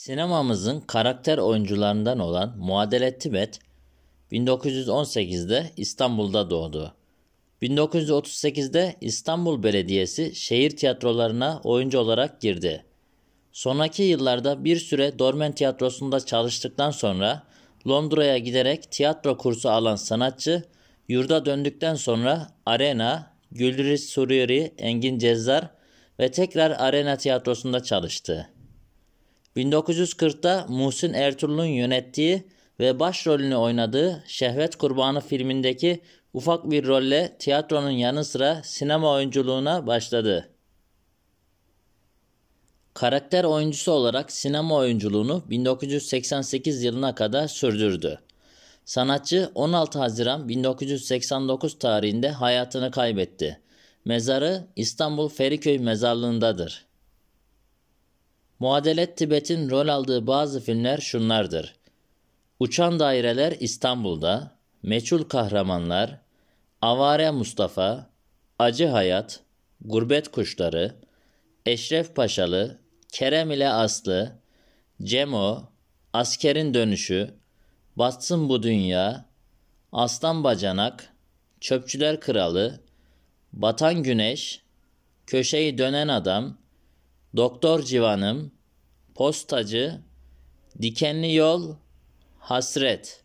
Sinemamızın karakter oyuncularından olan Muadele Tibet, 1918'de İstanbul'da doğdu. 1938'de İstanbul Belediyesi şehir tiyatrolarına oyuncu olarak girdi. Sonraki yıllarda bir süre Dormen Tiyatrosu'nda çalıştıktan sonra Londra'ya giderek tiyatro kursu alan sanatçı, yurda döndükten sonra Arena, Gülriz Sururi, Engin Cezzar ve tekrar Arena Tiyatrosu'nda çalıştı. 1940'da Muhsin Ertuğrul'un yönettiği ve başrolünü oynadığı Şehvet Kurbanı filmindeki ufak bir rolle tiyatronun yanı sıra sinema oyunculuğuna başladı. Karakter oyuncusu olarak sinema oyunculuğunu 1988 yılına kadar sürdürdü. Sanatçı 16 Haziran 1989 tarihinde hayatını kaybetti. Mezarı İstanbul Feriköy Mezarlığı'ndadır. Muadelet Tibet'in rol aldığı bazı filmler şunlardır. Uçan Daireler İstanbul'da, Meçhul Kahramanlar, Avare Mustafa, Acı Hayat, Gurbet Kuşları, Eşref Paşalı, Kerem ile Aslı, Cemo, Askerin Dönüşü, Batsın Bu Dünya, Aslan Bacanak, Çöpçüler Kralı, Batan Güneş, Köşeyi Dönen Adam, Doktor civanım, postacı, dikenli yol, hasret.''